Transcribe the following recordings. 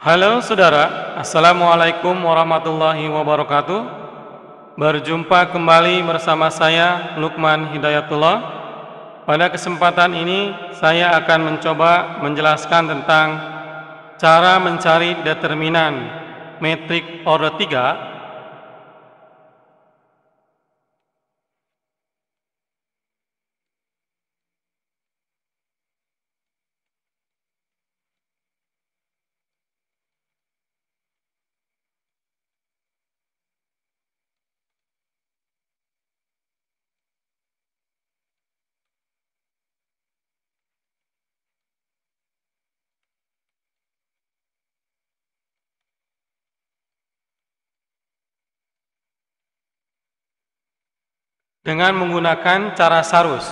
Halo saudara, Assalamualaikum warahmatullahi wabarakatuh Berjumpa kembali bersama saya Lukman Hidayatullah Pada kesempatan ini saya akan mencoba menjelaskan tentang Cara mencari determinan metrik order 3 dengan menggunakan cara sarus.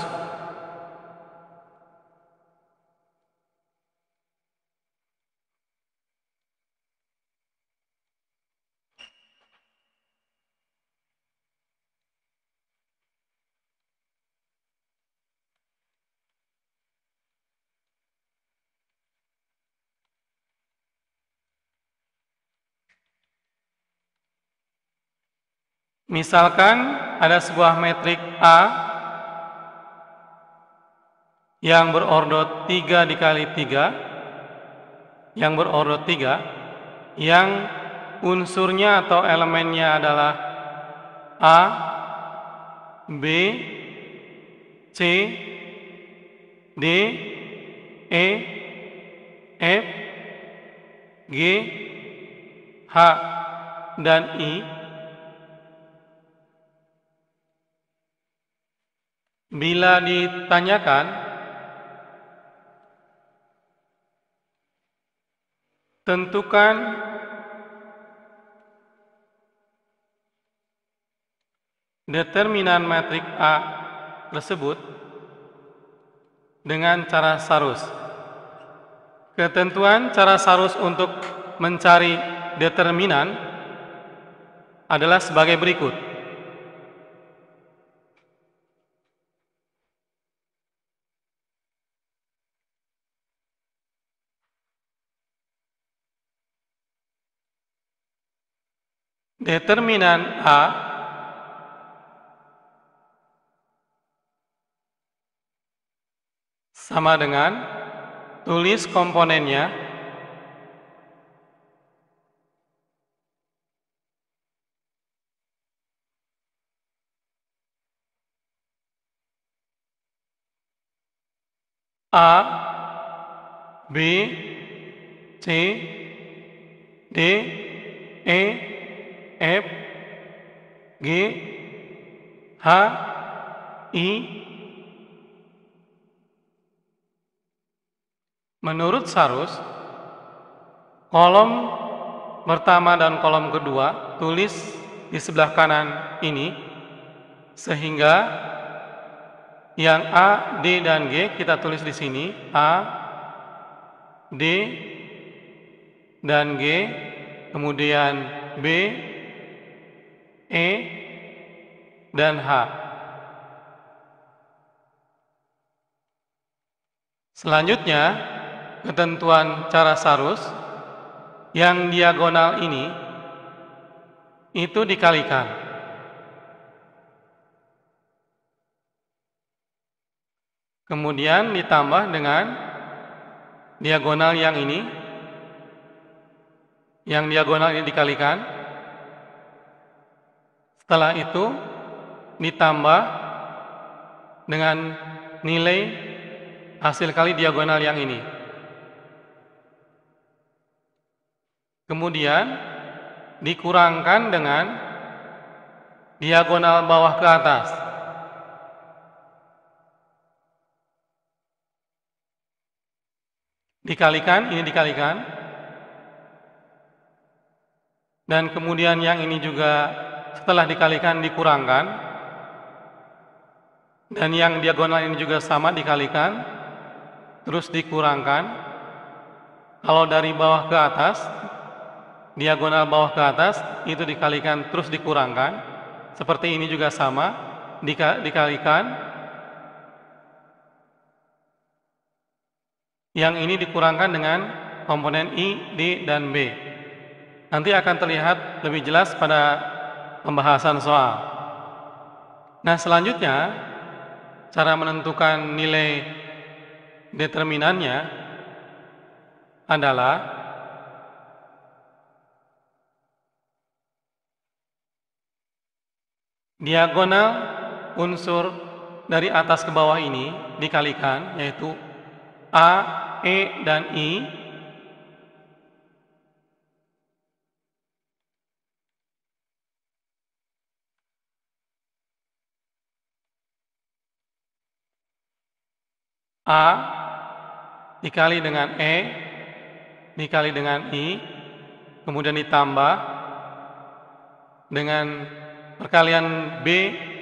Misalkan ada sebuah metrik A yang berordo 3 dikali 3 yang berordo 3 yang unsurnya atau elemennya adalah A, B, C, D, E, F, G, H, dan I Bila ditanyakan tentukan determinan matrik A tersebut dengan cara sarus. Ketentuan cara sarus untuk mencari determinan adalah sebagai berikut. determinan A sama dengan tulis komponennya A B C D E F G H I Menurut Sarus, kolom pertama dan kolom kedua tulis di sebelah kanan ini sehingga yang A, D, dan G kita tulis di sini A, D, dan G kemudian B, E dan H. Selanjutnya, ketentuan cara sarus yang diagonal ini itu dikalikan. Kemudian ditambah dengan diagonal yang ini. Yang diagonal ini dikalikan. Setelah itu ditambah dengan nilai hasil kali diagonal yang ini. Kemudian dikurangkan dengan diagonal bawah ke atas. Dikalikan, ini dikalikan. Dan kemudian yang ini juga setelah dikalikan dikurangkan dan yang diagonal ini juga sama dikalikan terus dikurangkan kalau dari bawah ke atas diagonal bawah ke atas itu dikalikan terus dikurangkan seperti ini juga sama dikalikan yang ini dikurangkan dengan komponen I, D, dan B nanti akan terlihat lebih jelas pada pembahasan soal. Nah, selanjutnya cara menentukan nilai determinannya adalah diagonal unsur dari atas ke bawah ini dikalikan yaitu A, E, dan I A dikali dengan E dikali dengan I kemudian ditambah dengan perkalian B,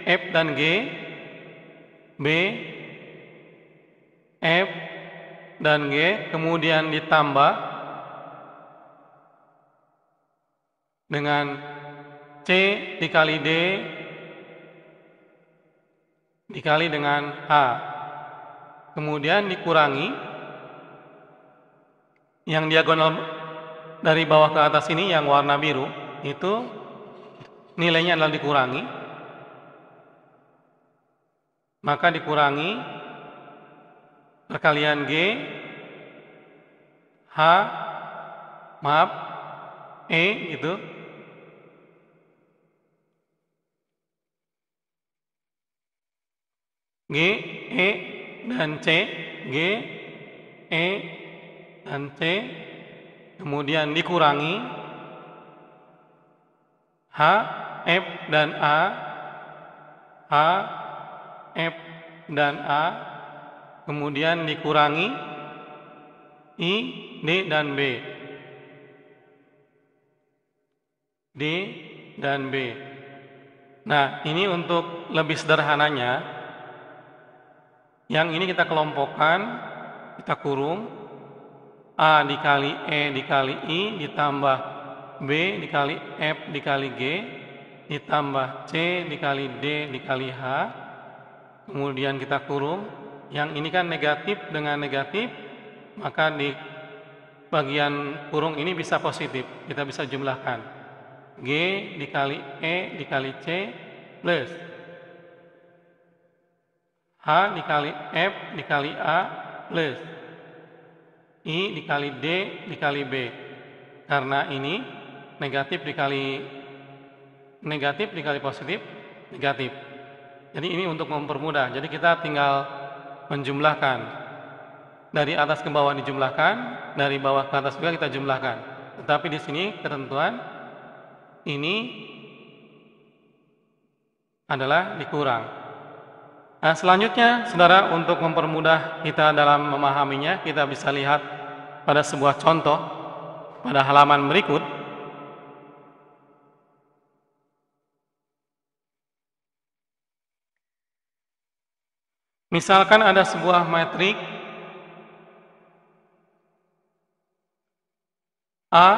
F dan G B, F dan G kemudian ditambah dengan C dikali D dikali dengan H kemudian dikurangi yang diagonal dari bawah ke atas ini yang warna biru itu nilainya adalah dikurangi maka dikurangi perkalian G H maaf E gitu G E dan C, G, E dan C, kemudian dikurangi H, F dan A, H, F dan A, kemudian dikurangi I, D dan B. D dan B. Nah, ini untuk lebih sederhananya, yang ini kita kelompokkan, kita kurung A dikali E dikali I ditambah B dikali F dikali G ditambah C dikali D dikali H kemudian kita kurung yang ini kan negatif dengan negatif maka di bagian kurung ini bisa positif kita bisa jumlahkan G dikali E dikali C plus H dikali F dikali A plus I dikali D dikali B. Karena ini negatif dikali negatif dikali positif negatif. Jadi ini untuk mempermudah. Jadi kita tinggal menjumlahkan. Dari atas ke bawah dijumlahkan, dari bawah ke atas juga kita jumlahkan. Tetapi di sini ketentuan ini adalah dikurang. Nah, selanjutnya, saudara, untuk mempermudah kita dalam memahaminya, kita bisa lihat pada sebuah contoh pada halaman berikut. Misalkan ada sebuah matrik A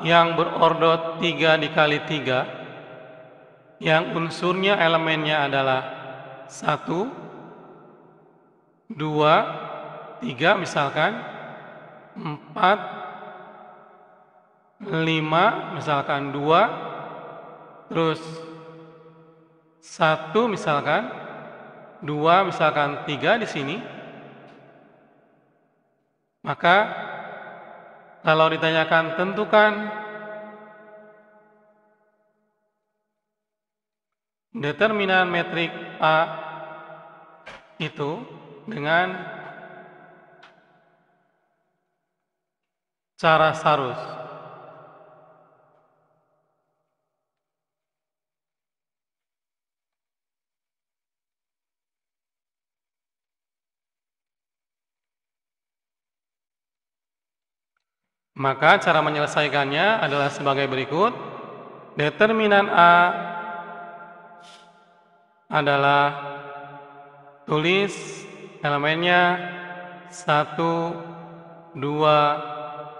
yang berordo 3 dikali 3 yang unsurnya elemennya adalah satu, dua, tiga misalkan, empat, lima misalkan dua, terus satu misalkan, dua misalkan tiga di sini, maka kalau ditanyakan tentukan determinan metrik A itu dengan cara sarus. Maka cara menyelesaikannya adalah sebagai berikut. Determinan A adalah tulis elemennya satu dua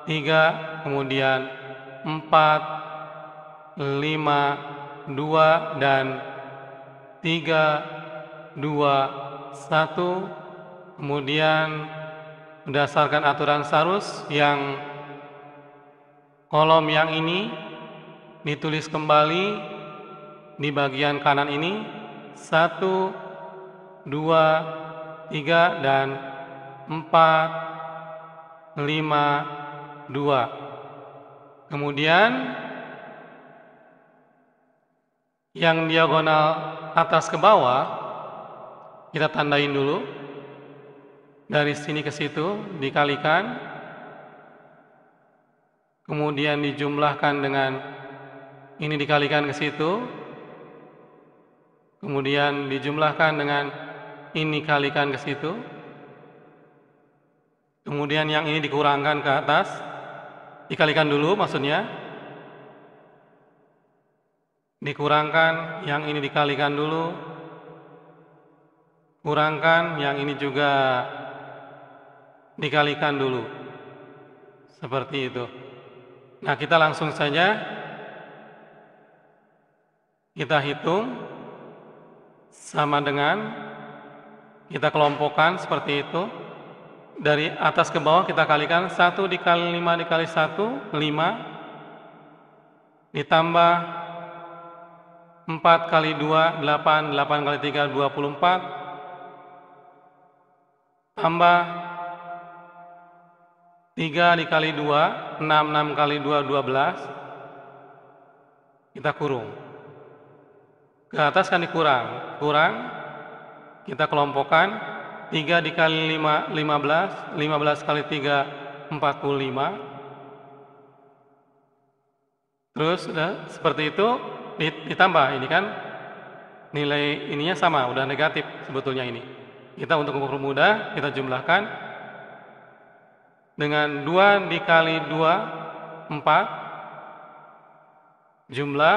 tiga kemudian empat lima dua dan tiga dua satu kemudian berdasarkan aturan sarus yang kolom yang ini ditulis kembali di bagian kanan ini satu, dua, tiga, dan empat, lima, dua. Kemudian yang diagonal atas ke bawah kita tandain dulu dari sini ke situ dikalikan kemudian dijumlahkan dengan ini dikalikan ke situ kemudian dijumlahkan dengan ini kalikan ke situ, kemudian yang ini dikurangkan ke atas, dikalikan dulu maksudnya, dikurangkan, yang ini dikalikan dulu, kurangkan, yang ini juga dikalikan dulu, seperti itu. Nah kita langsung saja kita hitung sama dengan kita kelompokkan seperti itu dari atas ke bawah kita kalikan 1 dikali 5 dikali 1 5 ditambah 4 kali 2 8 8 kali 3 24 tambah 3 dikali 2 6 6 kali 2 12 kita kurung ke atas kan dikurang kurang kita kelompokkan 3 dikali 5 15 15 kali 3 45 terus udah seperti itu ditambah ini kan nilai ininya sama udah negatif sebetulnya ini kita untuk mempermudah kita jumlahkan dengan 2 dikali 2 4 jumlah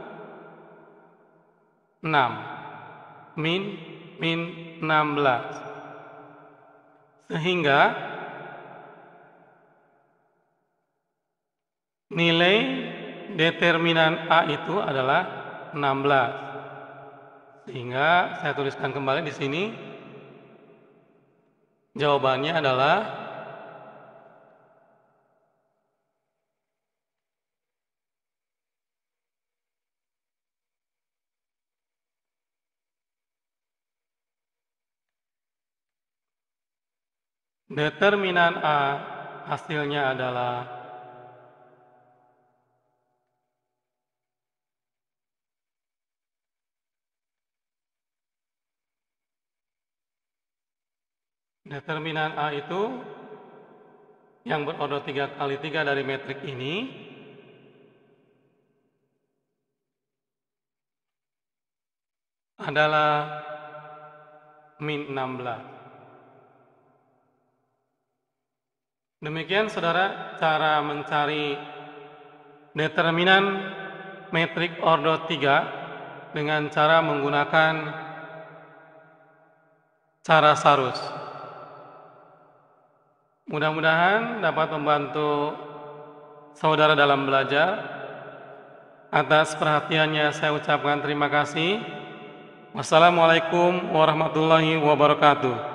6 min min 16 sehingga nilai determinan A itu adalah 16 sehingga saya tuliskan kembali di sini jawabannya adalah Determinan A hasilnya adalah Determinan A itu yang berodot 3 kali 3 dari metrik ini adalah min 16. Demikian saudara cara mencari determinan metrik ordo 3 dengan cara menggunakan cara sarus. Mudah-mudahan dapat membantu saudara dalam belajar. Atas perhatiannya saya ucapkan terima kasih. Wassalamualaikum warahmatullahi wabarakatuh.